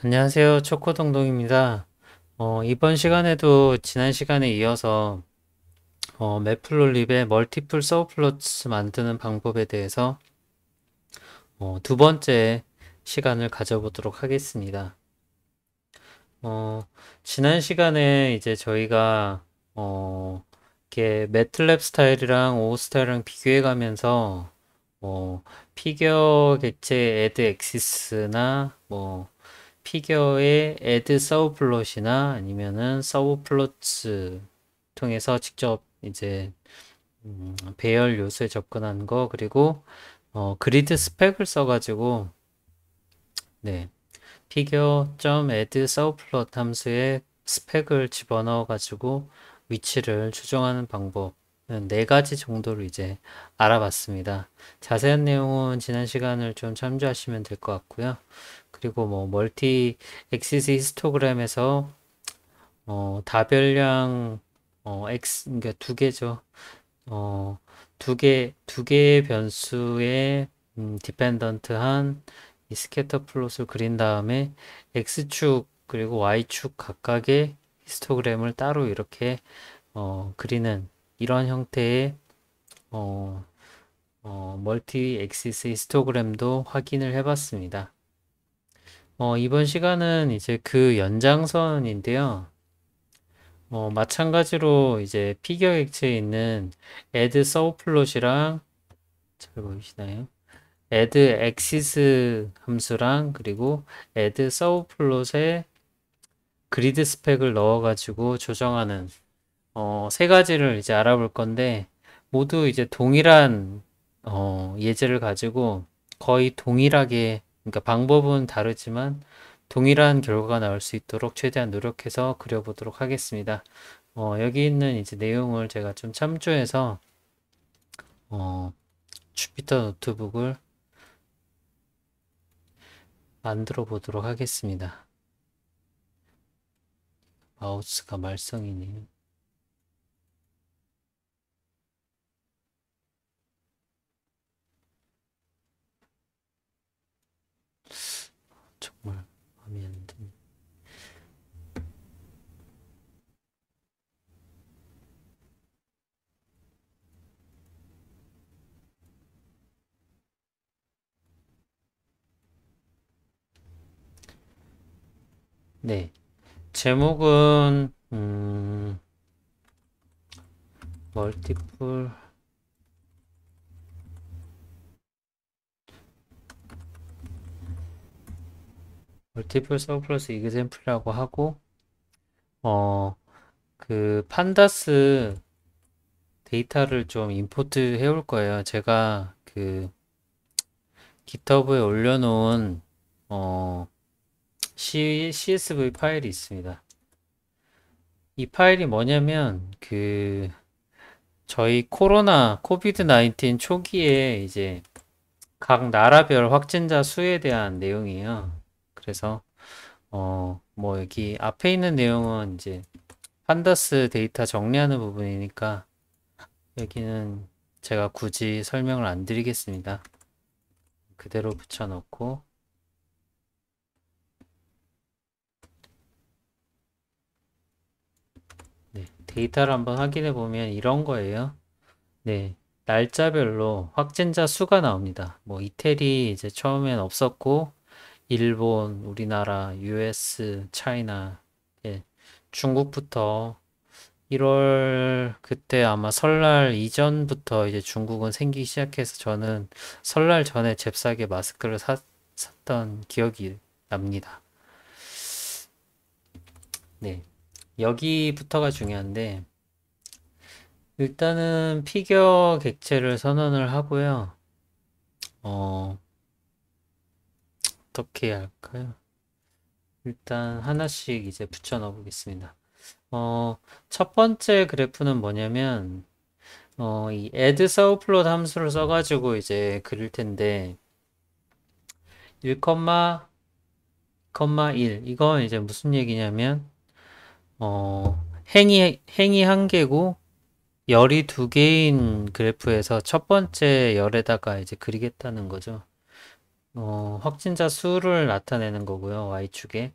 안녕하세요. 초코동동입니다. 어, 이번 시간에도 지난 시간에 이어서 어, 맵플롤립의 멀티플 서브플롯 스 만드는 방법에 대해서 어, 두 번째 시간을 가져보도록 하겠습니다. 어, 지난 시간에 이제 저희가 어, 이렇게 매트랩 스타일이랑 오호 스타일이랑 비교해 가면서 뭐 어, 피겨 개체 애드 엑시스나 뭐 피겨의 add 서브플롯이나 아니면은 서브플롯을 통해서 직접 이제 음, 배열 요소에 접근한 거 그리고 어, 그리드 스펙을 써가지고 네 피규어 점 add 서브플롯 함수에 스펙을 집어넣어 가지고 위치를 추정하는 방법 네 가지 정도로 이제 알아봤습니다. 자세한 내용은 지난 시간을 좀 참조하시면 될 것 같고요. 그리고 뭐 멀티 엑시스 히스토그램에서 어, 다별량 어, x 그러니까 두 개죠. 어, 두 개, 두 개의 변수에 음, 디펜던트한 이 스케터 플롯을 그린 다음에 x축 그리고 y축 각각의 히스토그램을 따로 이렇게 어, 그리는 이런 형태의 어, 어, 멀티 엑시스 히스토그램도 확인을 해봤습니다. 어, 이번 시간은 이제 그 연장선인데요. 어, 마찬가지로 이제 피겨 액체에 있는 add subplot이랑 잘 보이시나요? add axis 함수랑 그리고 add subplot에 그리드 스펙을 넣어가지고 조정하는 어, 세 가지를 이제 알아볼 건데 모두 이제 동일한 어, 예제를 가지고 거의 동일하게 그러니까 방법은 다르지만 동일한 결과가 나올 수 있도록 최대한 노력해서 그려보도록 하겠습니다. 어, 여기 있는 이제 내용을 제가 좀 참조해서 어, 주피터 노트북을 만들어 보도록 하겠습니다. 마우스가 말썽이네요. 네. 제목은 음, 멀티플 멀티플 서플러스 이그샘플이라고 하고 어 그 판다스 데이터를 좀 임포트 해올 거예요. 제가 그 g i t 에 올려놓은 어 CSV 파일이 있습니다. 이 파일이 뭐냐면 그 저희 코로나 코비드 19 초기에 이제 각 나라별 확진자 수에 대한 내용이에요. 그래서 어뭐 여기 앞에 있는 내용은 이제 판다스 데이터 정리하는 부분이니까 여기는 제가 굳이 설명을 안 드리겠습니다. 그대로 붙여놓고 데이터를 한번 확인해 보면 이런 거예요. 네. 날짜별로 확진자 수가 나옵니다. 뭐 이태리 이제 처음엔 없었고 일본, 우리나라, US, 차이나 예, 중국부터 1월 그때 아마 설날 이전부터 이제 중국은 생기기 시작해서 저는 설날 전에 잽싸게 마스크를 사, 샀던 기억이 납니다. 네. 여기부터가 중요한데 일단은 피겨 객체를 선언을 하고요. 어, 어떻게 해야 할까요? 일단 하나씩 이제 붙여 넣어 보겠습니다. 어, 첫 번째 그래프는 뭐냐면 어, 이 add subplot 함수를 써가지고 이제 그릴 텐데 1, 1, 이건 이제 무슨 얘기냐면 어, 행이 행이 한 개고 열이 두 개인 그래프에서 첫 번째 열에다가 이제 그리겠다는 거죠. 어, 확진자 수를 나타내는 거고요. Y축에.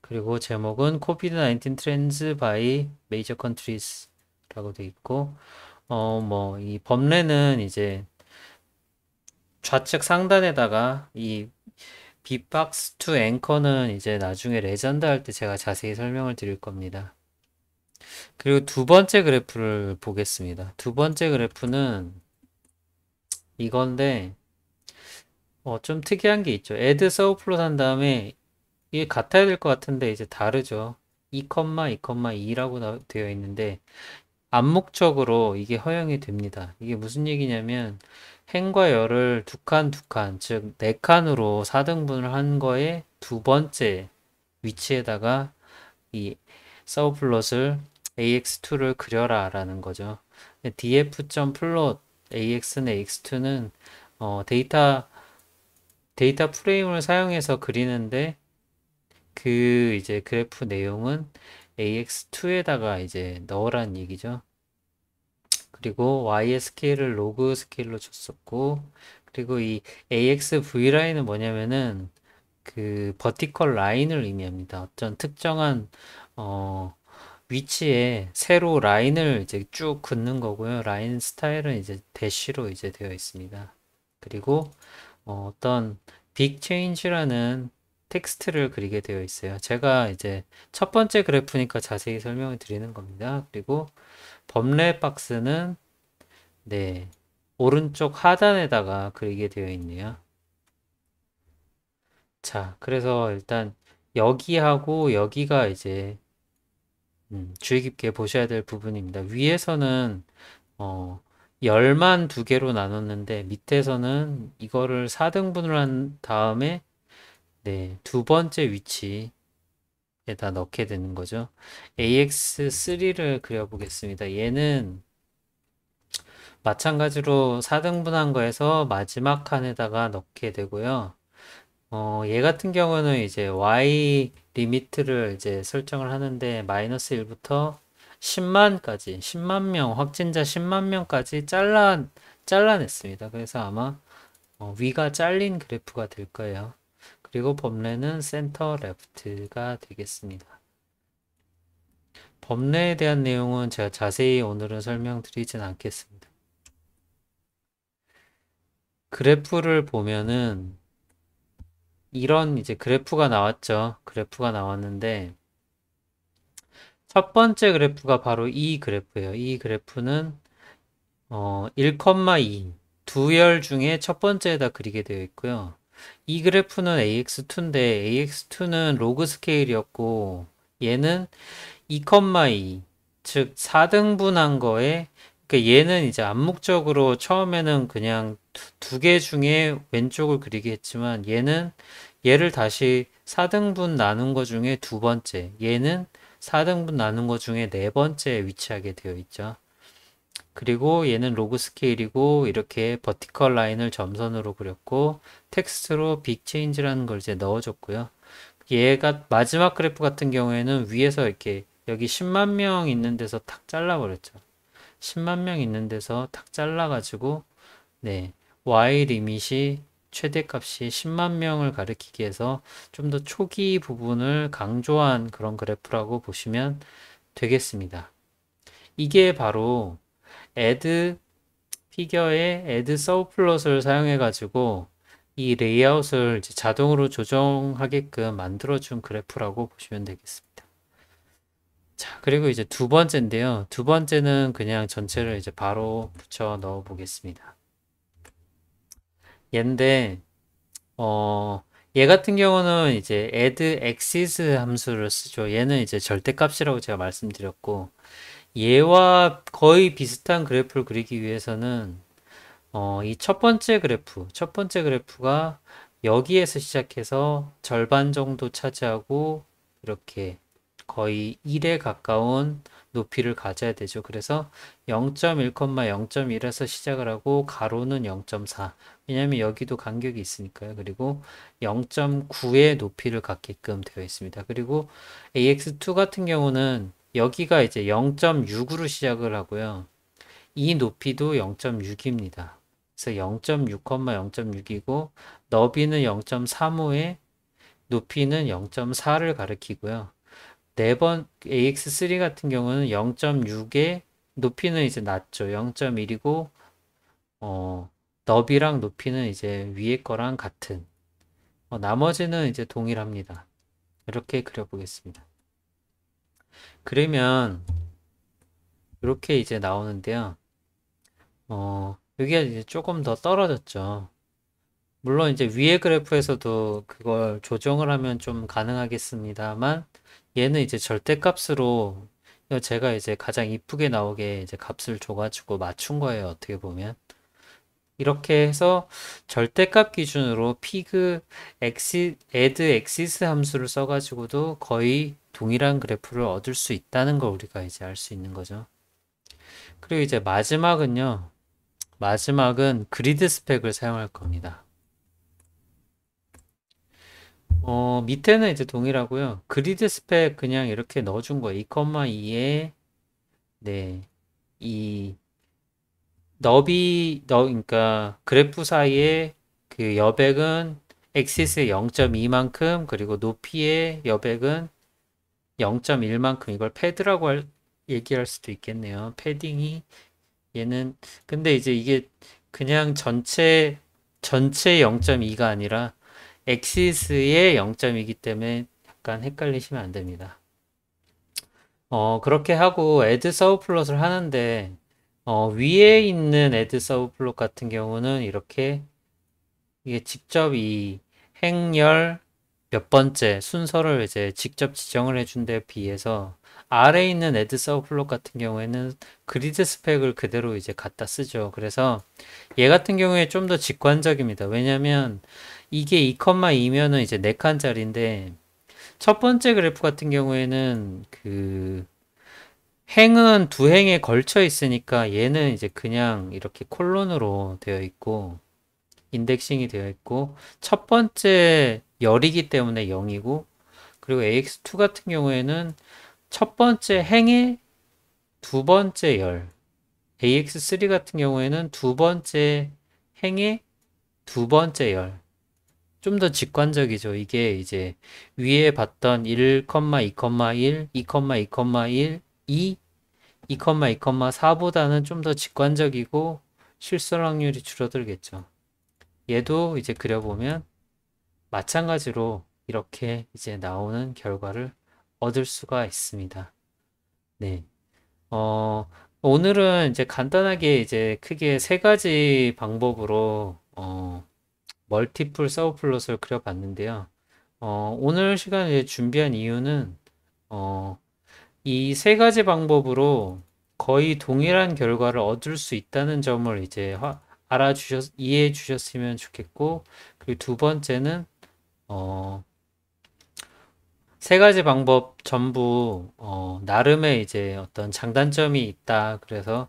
그리고 제목은 COVID-19 Trends by Major Countries 라고 돼 있고 어, 뭐 이 범례는 이제 좌측 상단에다가 이 빅박스 2 앵커는 이제 나중에 레전드 할 때 제가 자세히 설명을 드릴 겁니다. 그리고 두 번째 그래프를 보겠습니다. 두 번째 그래프는 이건데 어, 좀 특이한 게 있죠. a 드 서브플롯 한 다음에 이게 같아야 될 것 같은데 이제 다르죠. 2, 2,2라고 되어 있는데 암묵적으로 이게 허용이 됩니다. 이게 무슨 얘기냐면 행과 열을 두 칸 두 칸, 즉 네 칸으로 4등분을 한 거의 두 번째 위치에다가 이 서브플롯을 ax2를 그려라 라는 거죠. df.plot ax1, ax2는 어, 데이터 데이터 프레임을 사용해서 그리는데 그 이제 그래프 내용은 ax2에다가 이제 넣으란 얘기죠. 그리고 y의 스케일을 로그 스케일로 줬었고 그리고 이 axv 라인은 뭐냐면은 그 버티컬 라인을 의미합니다. 어떤 특정한 어 위치에 세로 라인을 이제 쭉 긋는 거고요. 라인 스타일은 이제 대시로 이제 되어 있습니다. 그리고 어, 떤빅체인 c 라는 텍스트를 그리게 되어 있어요. 제가 이제 첫 번째 그래프니까 자세히 설명을 드리는 겁니다. 그리고 범례 박스는 네 오른쪽 하단에다가 그리게 되어 있네요. 자, 그래서 일단 여기하고 여기가 이제 음, 주의 깊게 보셔야 될 부분입니다. 위에서는 어, 열만 두 개로 나눴는데 밑에서는 이거를 4등분을 한 다음에 네, 두 번째 위치 에다 네, 넣게 되는 거죠. AX3를 그려보겠습니다. 얘는 마찬가지로 4등분한 거에서 마지막 칸에다가 넣게 되고요. 어, 얘 같은 경우는 이제 y 리미트를 이제 설정을 하는데 마이너스 1부터 10만까지 10만 명 확진자 10만 명까지 잘라 잘라냈습니다. 그래서 아마 어, 위가 잘린 그래프가 될 거예요. 그리고 범례는 센터 레프트가 되겠습니다. 범례에 대한 내용은 제가 자세히 오늘은 설명드리진 않겠습니다. 그래프를 보면은 이런 이제 그래프가 나왔죠. 그래프가 나왔는데 첫 번째 그래프가 바로 이 그래프예요. 이 그래프는 어, 1,2 두 열 중에 첫 번째에다 그리게 되어 있고요. 이 그래프는 AX2인데 AX2는 로그 스케일이었고 얘는 2,2, 즉 4등분한 거에 그러니까 얘는 이제 암묵적으로 처음에는 그냥 두 개 중에 왼쪽을 그리게 했지만 얘는 얘를 다시 4등분 나눈 거 중에 두 번째, 얘는 4등분 나눈 거 중에 네 번째에 위치하게 되어 있죠. 그리고 얘는 로그 스케일이고 이렇게 버티컬 라인을 점선으로 그렸고 텍스트로 빅 체인지라는 걸 이제 넣어줬고요. 얘가 마지막 그래프 같은 경우에는 위에서 이렇게 여기 10만 명 있는 데서 탁 잘라버렸죠. 10만 명 있는 데서 탁 잘라가지고 네 y 리밋이 최대값이 10만 명을 가리키기 위해서 좀 더 초기 부분을 강조한 그런 그래프라고 보시면 되겠습니다. 이게 바로 add 피겨에 add s p l o t 을 사용해 가지고 이 레이아웃을 자동으로 조정하게끔 만들어준 그래프라고 보시면 되겠습니다. 자, 그리고 이제 두 번째인데요. 두 번째는 그냥 전체를 이제 바로 붙여 넣어 보겠습니다. 얘인데, 어, 얘 같은 경우는 이제 add axis 함수를 쓰죠. 얘는 이제 절대값이라고 제가 말씀드렸고, 얘와 거의 비슷한 그래프를 그리기 위해서는 어, 이 첫 번째 그래프, 첫 번째 그래프가 여기에서 시작해서 절반 정도 차지하고 이렇게 거의 1에 가까운 높이를 가져야 되죠. 그래서 0.1, 0.1에서 시작을 하고 가로는 0.4. 왜냐하면 여기도 간격이 있으니까요. 그리고 0.9의 높이를 갖게끔 되어 있습니다. 그리고 AX2 같은 경우는 여기가 이제 0.6으로 시작을 하고요. 이 높이도 0.6입니다. 그래서 0.6, 0.6이고 너비는 0.35에 높이는 0.4를 가리키고요. 네 번 AX3 같은 경우는 0.6에 높이는 이제 낮죠. 0.1이고 어, 너비랑 높이는 이제 위에 거랑 같은 어, 나머지는 이제 동일합니다. 이렇게 그려보겠습니다. 그러면 이렇게 이제 나오는데요. 어, 여기가 이제 조금 더 떨어졌죠. 물론 이제 위의 그래프에서도 그걸 조정을 하면 좀 가능하겠습니다만 얘는 이제 절대값으로 제가 이제 가장 이쁘게 나오게 이제 값을 줘가지고 맞춘 거예요. 어떻게 보면. 이렇게 해서 절대값 기준으로 피그 엑시, add axis 함수를 써가지고도 거의 동일한 그래프를 얻을 수 있다는 걸 우리가 이제 알 수 있는 거죠. 그리고 이제 마지막은요. 마지막은 그리드 스펙을 사용할 겁니다. 어, 밑에는 이제 동일하고요. 그리드 스펙 그냥 이렇게 넣어준 거예요. 2,2에 네, 이 너비 너 그러니까 그래프 사이에 그 여백은 엑시스의 0.2만큼 그리고 높이의 여백은 0.1만큼 이걸 패드라고 할, 얘기할 수도 있겠네요. 패딩이 얘는 근데 이제 이게 그냥 전체 전체 0.2가 아니라 엑시스의 0.2이기 때문에 약간 헷갈리시면 안 됩니다. 어, 그렇게 하고 add 서브플롯을 하는데 어, 위에 있는 add subplot 같은 경우는 이렇게 이게 직접 이행렬몇 번째 순서를 이제 직접 지정을 해준 데 비해서 아래에 있는 add subplot 같은 경우에는 그리드 스펙을 그대로 이제 갖다 쓰죠. 그래서 얘 같은 경우에 좀 더 직관적입니다. 왜냐면 이게 2,2면은 이제 4칸짜리인데 첫 번째 그래프 같은 경우에는 그 행은 두 행에 걸쳐 있으니까 얘는 이제 그냥 이렇게 콜론으로 되어 있고 인덱싱이 되어 있고 첫 번째 열이기 때문에 0이고 그리고 AX2 같은 경우에는 첫 번째 행의 두 번째 열 AX3 같은 경우에는 두 번째 행의 두 번째 열 좀 더 직관적이죠. 이게 이제 위에 봤던 1, 2,1, 2,1, 2,1 2, 2, 2,4보다는 좀 더 직관적이고 실수 확률이 줄어들겠죠. 얘도 이제 그려보면 마찬가지로 이렇게 이제 나오는 결과를 얻을 수가 있습니다. 네. 어, 오늘은 이제 간단하게 이제 크게 세 가지 방법으로 어, 멀티플 서브플롯을 그려봤는데요. 어, 오늘 시간에 준비한 이유는 어, 이세 가지 방법으로 거의 동일한 결과를 얻을 수 있다는 점을 이제 알아주셨, 이해해 주셨으면 좋겠고, 그리고 두 번째는, 어, 세 가지 방법 전부, 어, 나름의 이제 어떤 장단점이 있다. 그래서,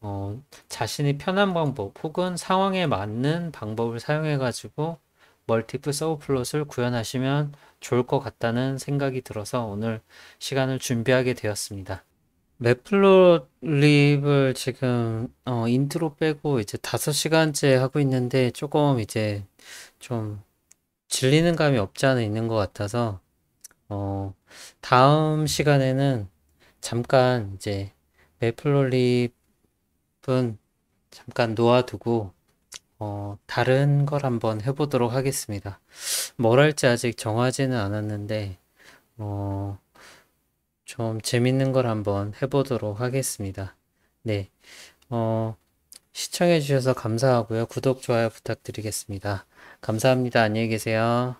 어, 자신이 편한 방법 혹은 상황에 맞는 방법을 사용해가지고 멀티플 서브플롯을 구현하시면 좋을 것 같다는 생각이 들어서 오늘 시간을 준비하게 되었습니다. 맵플롯립을 지금 어, 인트로 빼고 이제 5시간째 하고 있는데 조금 이제 좀 질리는 감이 없지 않아 있는 것 같아서 어, 다음 시간에는 잠깐 이제 맵플롯립은 잠깐 놓아두고 어, 다른 걸 한번 해보도록 하겠습니다. 뭘 할지 아직 정하지는 않았는데, 어, 좀 재밌는 걸 한번 해보도록 하겠습니다. 네. 어, 시청해주셔서 감사하고요. 구독, 좋아요 부탁드리겠습니다. 감사합니다. 안녕히 계세요.